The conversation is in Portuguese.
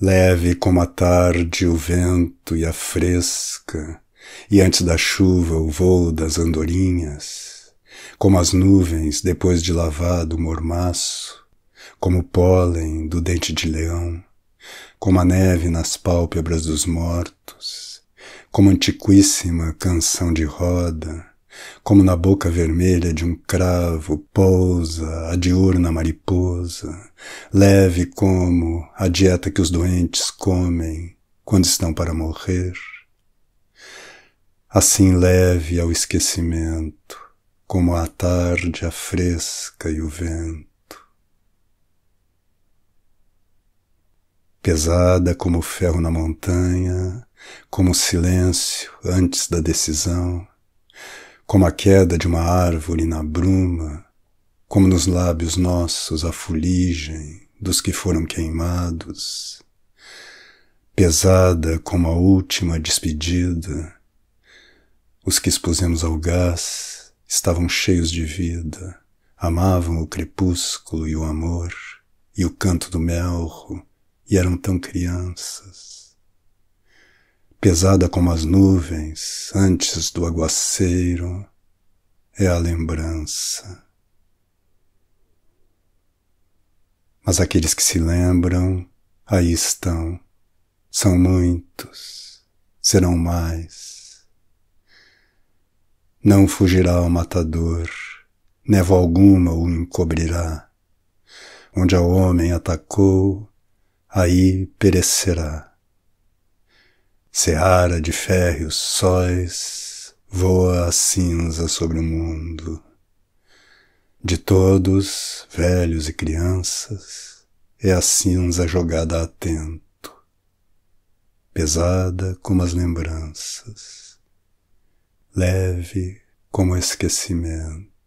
leve como a tarde o vento e a fresca, e antes da chuva o vôo das andorinhas, como as nuvens depois de lavado o mormaço, como o pólen do dente de leão, como a neve nas pálpebras dos mortos, como antiquíssima canção de roda, como na boca vermelha de um cravo pousa a diurna mariposa, leve como a dieta que os doentes comem quando estão para morrer. Assim leve ao esquecimento, como a tarde a fresca e o vento. Pesada como o ferro na montanha, como o silêncio antes da decisão, como a queda de uma árvore na bruma, como nos lábios nossos a fuligem dos que foram queimados, pesada como a última despedida, os que expusemos ao gás estavam cheios de vida, amavam o crepúsculo e o amor, e o canto do melro, e eram tão crianças pesada como as nuvens antes do aguaceiro, é a lembrança. Mas aqueles que se lembram, aí estão. São muitos, serão mais. Não fugirá o matador, névoa alguma o encobrirá. Onde ao homem atacou, aí perecerá. Seara de férreos sóis, voa a cinza sobre o mundo. De todos, velhos e crianças, é a cinza jogada atento, pesada como as lembranças, leve como o esquecimento.